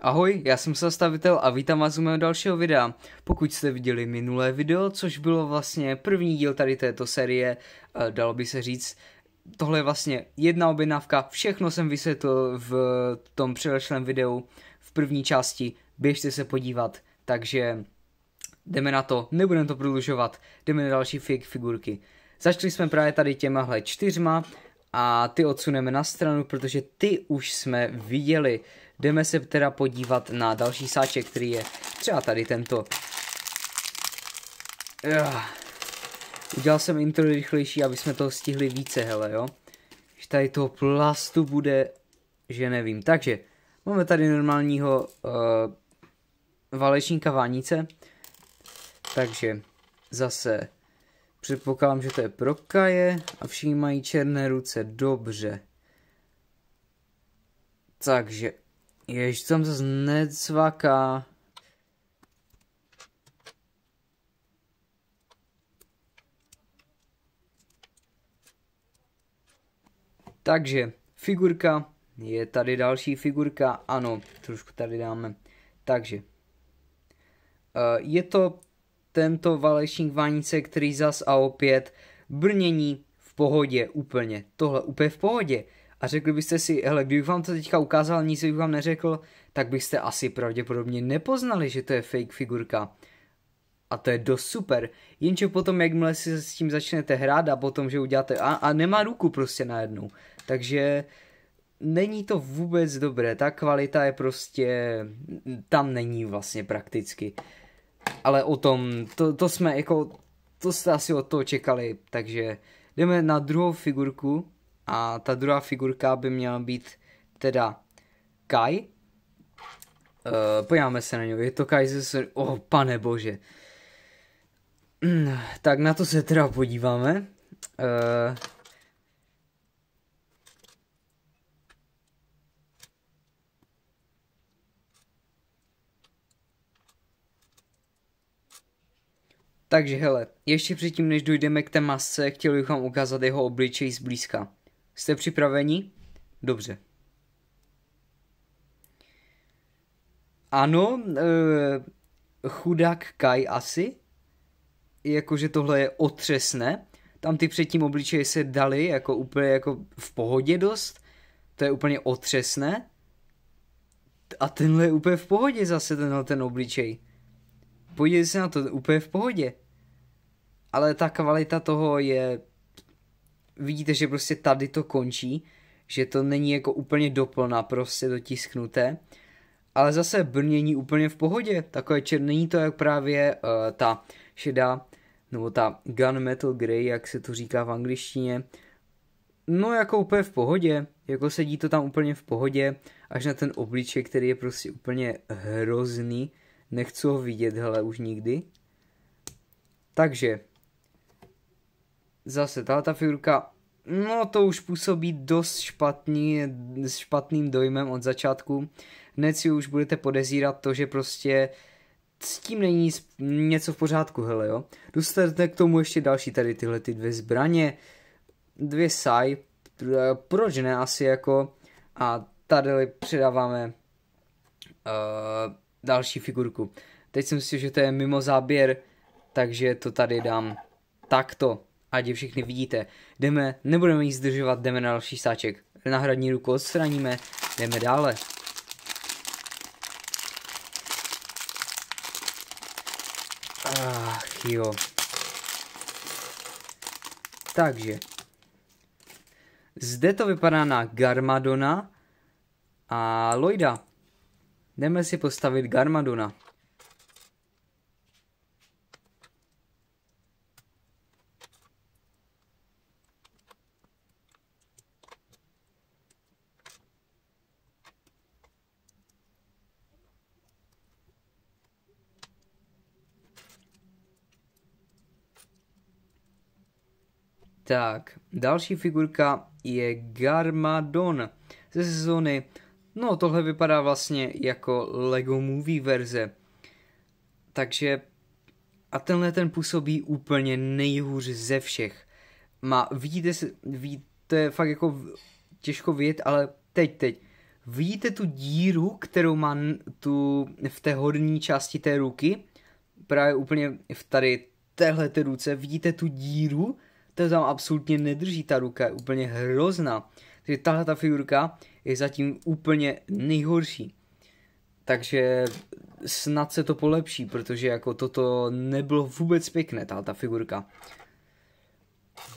Ahoj, já jsem se stavitel a vítám vás u mého dalšího videa. Pokud jste viděli minulé video, což bylo vlastně první díl tady této série, eh, dalo by se říct, tohle je vlastně jedna objednávka, všechno jsem vysvětlil v tom předešlém videu v první části, běžte se podívat, takže jdeme na to, nebudeme to prodlužovat, jdeme na další fake figurky. Začali jsme právě tady těmahle čtyřma, a ty odsuneme na stranu, protože ty už jsme viděli. Jdeme se teda podívat na další sáček, který je třeba tady tento. Udělal jsem intro rychlejší, aby jsme toho stihli více, hele, jo. Když tady toho plastu bude, že nevím. Takže, máme tady normálního uh, eh, valečníka vánice. Takže, zase Předpokládám, že to je pro Kaje a všichni mají černé ruce, dobře. Takže, jež tam zase necvaká. Takže, figurka, je tady další figurka, ano, trošku tady dáme. Takže, eh, je to tento valečník Vánice, který zas a opět brnění v pohodě, úplně, tohle úplně v pohodě. A řekli byste si, hele, kdybych vám to teďka ukázal, nic bych vám neřekl, tak byste asi pravděpodobně nepoznali, že to je fake figurka. A to je dost super. Jenže potom, jakmile si s tím začnete hrát a potom, že uděláte... A, a nemá ruku prostě najednou. Takže není to vůbec dobré. Ta kvalita je prostě... Tam není vlastně prakticky ale o tom, to, to jsme jako, to jste asi od toho čekali, takže jdeme na druhou figurku a ta druhá figurka by měla být teda Kai. Uh, eh, Pojďme se na něj, je to Kai ze oh pane bože. Mm, tak na to se teda podíváme. Uh, Takže hele, ještě předtím, než dojdeme k té masce, chtěl bych vám ukázat jeho obličej zblízka. Jste připraveni? Dobře. Ano, e, chudák Kai asi. Jakože tohle je otřesné. Tam ty předtím obličeje se dali jako úplně jako v pohodě dost. To je úplně otřesné. A tenhle je úplně v pohodě zase tenhle ten obličej podívej se na to, úplně v pohodě. Ale ta kvalita toho je, vidíte, že prostě tady to končí, že to není jako úplně doplna prostě dotisknuté, ale zase brnění úplně v pohodě, takové černé, není to jak právě uh, ta šedá, nebo ta gunmetal grey, jak se to říká v angličtině, no jako úplně v pohodě, jako sedí to tam úplně v pohodě, až na ten obliček, který je prostě úplně hrozný, Nechci ho vidět, hele, už nikdy. Takže. Zase ta figurka, no to už působí dost špatný, s špatným dojmem od začátku. Hned si už budete podezírat to, že prostě s tím není něco v pořádku, hele jo. Dostanete k tomu ještě další tady tyhle ty dvě zbraně, dvě saj, proč ne asi jako, a tady předáváme uh, další figurku. Teď jsem si, že to je mimo záběr, takže to tady dám takto, ať je všechny vidíte. Jdeme, nebudeme jí zdržovat, jdeme na další sáček. Náhradní ruku odstraníme, jdeme dále. Ach jo. Takže. Zde to vypadá na Garmadona a Lloyda. Jdeme si postavit Garmaduna. Tak, další figurka je Garmadon ze sezóny No, tohle vypadá vlastně jako Lego Movie verze. Takže a tenhle ten působí úplně nejhůř ze všech. Má, vidíte, vidíte, to je fakt jako těžko vidět, ale teď, teď. Vidíte tu díru, kterou má tu, v té horní části té ruky? Právě úplně v tady téhle té ruce. Vidíte tu díru? To tam absolutně nedrží ta ruka, je úplně hrozná že tahle ta figurka je zatím úplně nejhorší. Takže snad se to polepší, protože jako toto nebylo vůbec pěkné, ta figurka.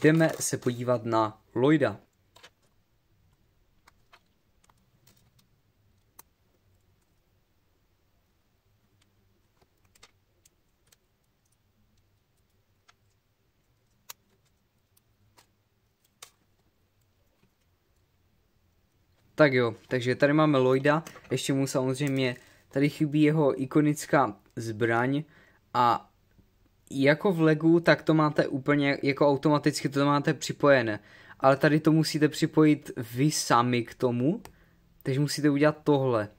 Jdeme se podívat na Lloyda. Tak jo, takže tady máme Lloyda, ještě mu samozřejmě tady chybí jeho ikonická zbraň a jako v legu, tak to máte úplně jako automaticky to máte připojené. Ale tady to musíte připojit vy sami k tomu, takže musíte udělat tohle.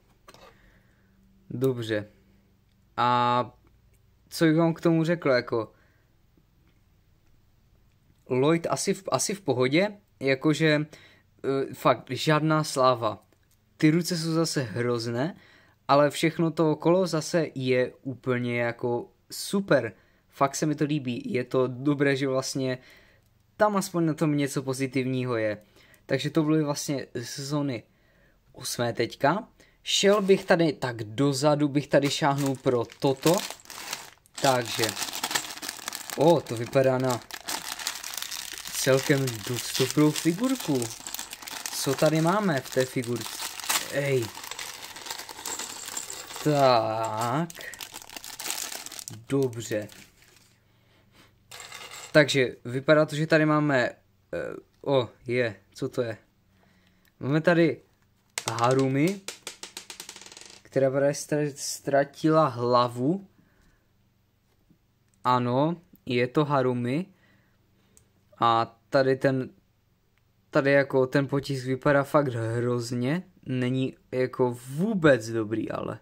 Dobře. A co bych vám k tomu řekl, jako Lloyd asi v, asi v pohodě, jakože uh, fakt žádná sláva. Ty ruce jsou zase hrozné, ale všechno to okolo zase je úplně jako super. Fakt se mi to líbí. Je to dobré, že vlastně tam aspoň na tom něco pozitivního je. Takže to byly vlastně sezony 8. teďka. Šel bych tady tak dozadu, bych tady šáhnul pro toto. Takže. O, to vypadá na celkem dost figurku co tady máme v té figurce? Ej. Tak. Dobře. Takže, vypadá to, že tady máme... Uh, o, je, co to je? Máme tady Harumi, která právě ztratila hlavu. Ano, je to Harumi. A tady ten tady jako ten potisk vypadá fakt hrozně, není jako vůbec dobrý ale.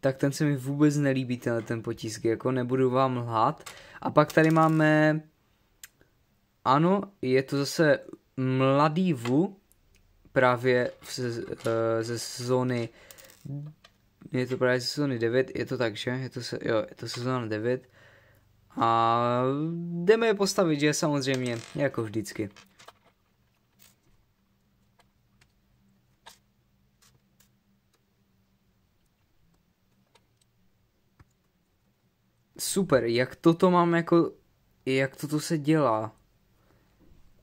Tak ten se mi vůbec nelíbí, tenhle ten potisk, jako nebudu vám lhát. A pak tady máme, ano, je to zase mladý Vu, právě ze, eh, ze sezóny, je to právě ze sezóny 9, je to tak, že? Je to, se, jo, je to sezóna 9 a jdeme je postavit, že samozřejmě, jako vždycky. Super, jak toto mám jako, jak toto se dělá?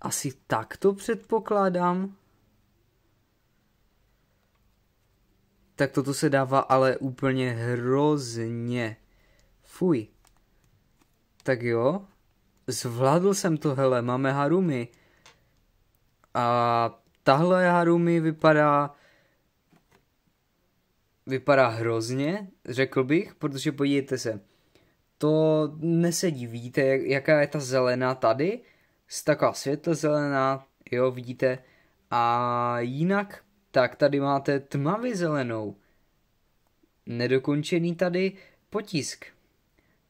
Asi tak to předpokládám. Tak toto se dává ale úplně hrozně. Fuj tak jo, zvládl jsem to, hele, máme Harumi. A tahle Harumi vypadá vypadá hrozně, řekl bych, protože podívejte se, to nesedí, vidíte, jaká je ta zelená tady, taková světle zelená, jo, vidíte, a jinak, tak tady máte tmavě zelenou, nedokončený tady potisk,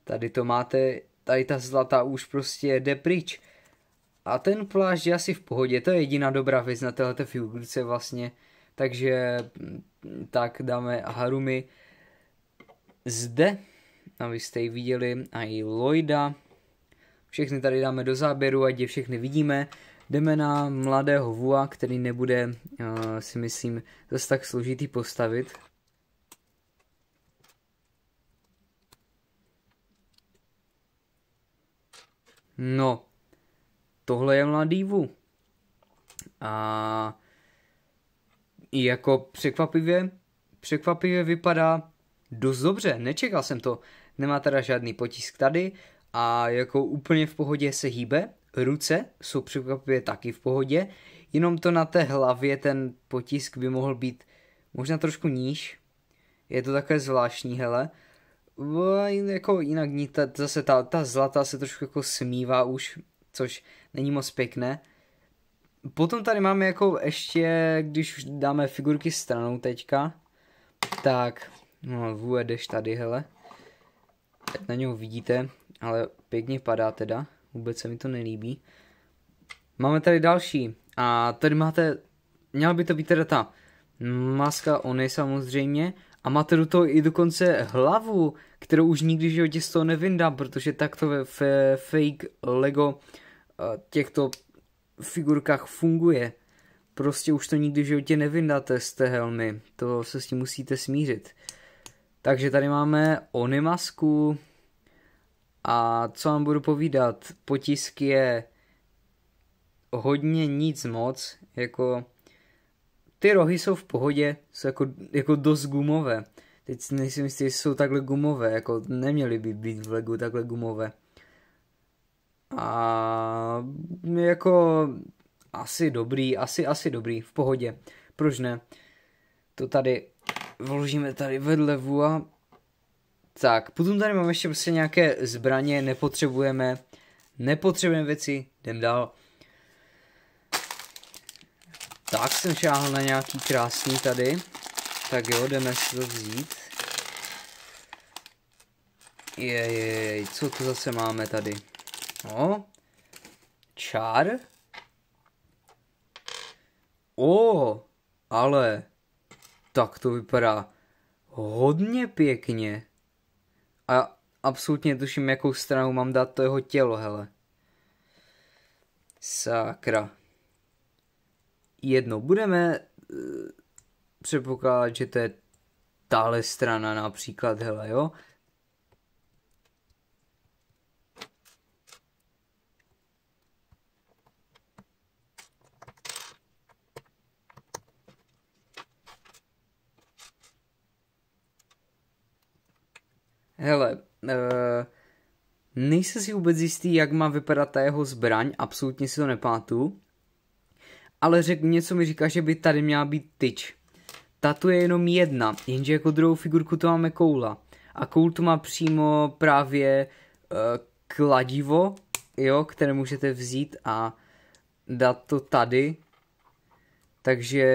tady to máte tady ta zlata už prostě jde pryč. A ten plášť je asi v pohodě, to je jediná dobrá věc na této figurce vlastně. Takže mm, tak dáme Harumi zde, abyste ji viděli, a i Lloyda. Všechny tady dáme do záběru, ať je všechny vidíme. Jdeme na mladého Vua, který nebude, eh, si myslím, zase tak složitý postavit. No, tohle je mladý Vu. A jako překvapivě, překvapivě vypadá dost dobře, nečekal jsem to. Nemá teda žádný potisk tady a jako úplně v pohodě se hýbe, ruce jsou překvapivě taky v pohodě, jenom to na té hlavě ten potisk by mohl být možná trošku níž. Je to takové zvláštní, hele jako jinak ní, ta, zase ta, ta zlata se trošku jako smívá už, což není moc pěkné. Potom tady máme jako ještě, když už dáme figurky stranou teďka, tak, no vůjdeš tady, hele. na něho vidíte, ale pěkně padá teda, vůbec se mi to nelíbí. Máme tady další a tady máte, měla by to být teda ta maska Ony samozřejmě a máte do toho i dokonce hlavu, kterou už nikdy životě z toho nevyndám, protože takto ve f- fake Lego eh, těchto figurkách funguje. Prostě už to nikdy životě nevyndáte z té helmy. To se s tím musíte smířit. Takže tady máme Onimasku. A co vám budu povídat? Potisk je hodně nic moc, jako ty rohy jsou v pohodě, jsou jako, jako dost gumové. Teď nejsem jistý, jsou takhle gumové, jako neměly by být v legu takhle gumové. A mm, jako asi dobrý, asi, asi dobrý, v pohodě. Proč ne? To tady vložíme tady vedle vua. Tak, potom tady máme ještě prostě nějaké zbraně, nepotřebujeme, nepotřebujeme věci, jdem dál. Tak jsem šáhl na nějaký krásný tady. Tak jo, jdeme si to vzít. Jejej, co tu zase máme tady? No. Čár? O, ale. Tak to vypadá hodně pěkně. A absolutně tuším, jakou stranu mám dát to jeho tělo, hele. Sakra jedno, budeme uh, předpokládat, že to je tahle strana například, hele, jo. Hele, uh, nejsem si vůbec jistý, jak má vypadat ta jeho zbraň, absolutně si to nepátu ale řek, něco mi říká, že by tady měla být tyč. Ta tu je jenom jedna, jenže jako druhou figurku to máme koula. A koul tu má přímo právě uh, kladivo, jo, které můžete vzít a dát to tady. Takže,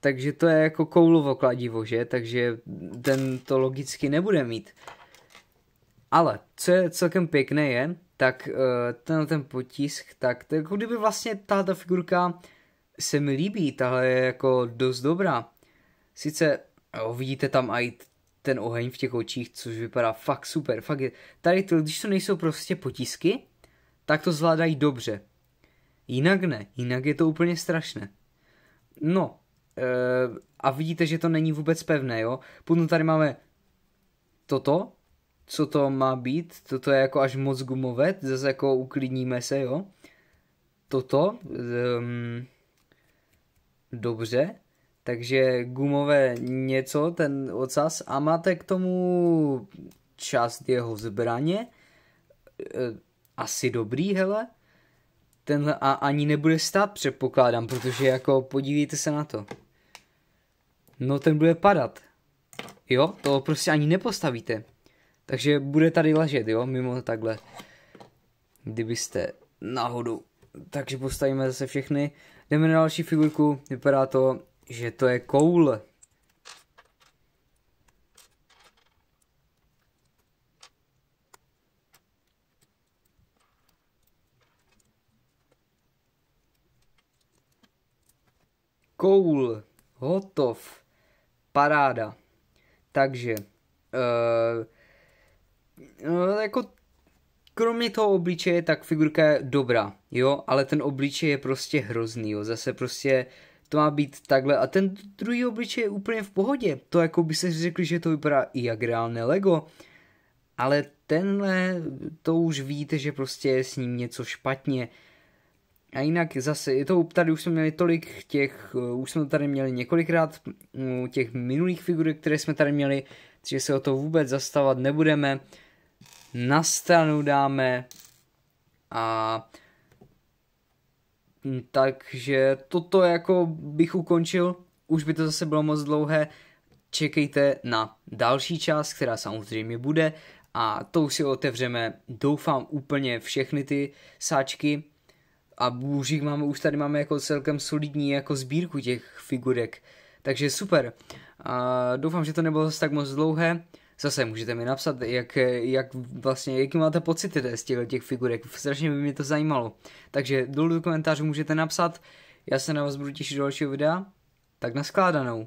takže to je jako koulovo kladivo, že? Takže ten to logicky nebude mít. Ale co je celkem pěkné je, tak eh, ten ten potisk, tak to jako kdyby vlastně tato figurka se mi líbí, tahle je jako dost dobrá. Sice jo, vidíte tam i ten oheň v těch očích, což vypadá fakt super. Fakt je. Tady, to, když to nejsou prostě potisky, tak to zvládají dobře. Jinak ne, jinak je to úplně strašné. No, e, a vidíte, že to není vůbec pevné, jo. Potom tady máme toto, co to má být, toto je jako až moc gumové, zase jako uklidníme se, jo. Toto, e, dobře, takže gumové něco, ten ocas a máte k tomu část jeho zbraně, e, asi dobrý, hele, tenhle a ani nebude stát, předpokládám, protože jako podívejte se na to. No ten bude padat. Jo, to prostě ani nepostavíte. Takže bude tady ležet, jo, mimo takhle. Kdybyste náhodou. Takže postavíme zase všechny. Jdeme na další figurku, vypadá to, že to je koule. Koul, hotov, paráda. Takže, uh, no, jako Kromě toho obličeje, tak figurka je dobrá, jo, ale ten obličej je prostě hrozný, jo, zase prostě to má být takhle a ten druhý obličej je úplně v pohodě, to jako by se řekli, že to vypadá i jak reálné Lego, ale tenhle, to už víte, že prostě je s ním něco špatně. A jinak zase, je to, tady už jsme měli tolik těch, eh, už jsme to tady měli několikrát, mm, těch minulých figurek, které jsme tady měli, že se o to vůbec zastavat nebudeme na stranu dáme a takže toto jako bych ukončil, už by to zase bylo moc dlouhé, čekejte na další část, která samozřejmě bude a tou si otevřeme, doufám, úplně všechny ty sáčky a už máme, už tady máme jako celkem solidní jako sbírku těch figurek, takže super. A doufám, že to nebylo zase tak moc dlouhé zase můžete mi napsat, jak, jak vlastně, jaký máte pocity z těch, těch figurek, strašně by mě to zajímalo. Takže dolů do komentářů můžete napsat, já se na vás budu těšit do dalšího videa, tak naskládanou.